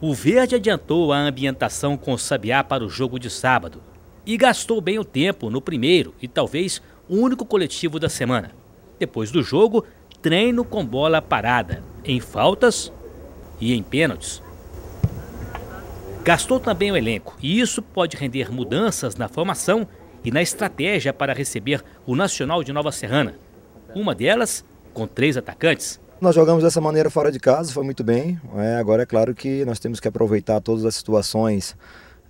O verde adiantou a ambientação com o Sabiá para o jogo de sábado e gastou bem o tempo no primeiro e talvez único coletivo da semana. Depois do jogo, treino com bola parada, em faltas e em pênaltis. Gastou também o elenco, e isso pode render mudanças na formação e na estratégia para receber o Nacional de Nova Serrana. Uma delas com três atacantes. Nós jogamos dessa maneira fora de casa, foi muito bem. É, agora é claro que nós temos que aproveitar todas as situações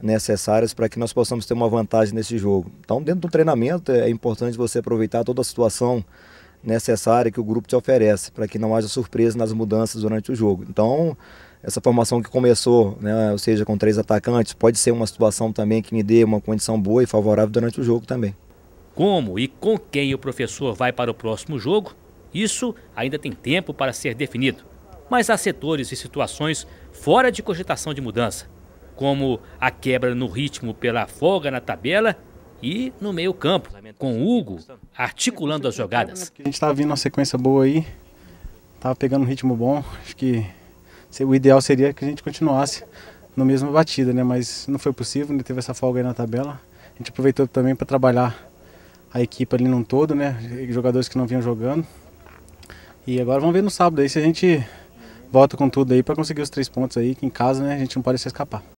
necessárias para que nós possamos ter uma vantagem nesse jogo. Então, dentro do treinamento, é importante você aproveitar toda a situação necessária que o grupo te oferece, para que não haja surpresa nas mudanças durante o jogo. Então, essa formação que começou, né, ou seja, com três atacantes, pode ser uma situação também que me dê uma condição boa e favorável durante o jogo também. Como e com quem o professor vai para o próximo jogo isso ainda tem tempo para ser definido. Mas há setores e situações fora de cogitação de mudança, como a quebra no ritmo pela folga na tabela e no meio-campo, com Hugo articulando as jogadas. É, a gente está vindo uma sequência boa aí, estava pegando um ritmo bom. Acho que o ideal seria que a gente continuasse no mesmo batida, né? Mas não foi possível, né? teve essa folga aí na tabela. A gente aproveitou também para trabalhar a equipe ali num todo, né? Jogadores que não vinham jogando. E agora vamos ver no sábado aí se a gente volta com tudo aí para conseguir os três pontos aí, que em casa né, a gente não pode se escapar.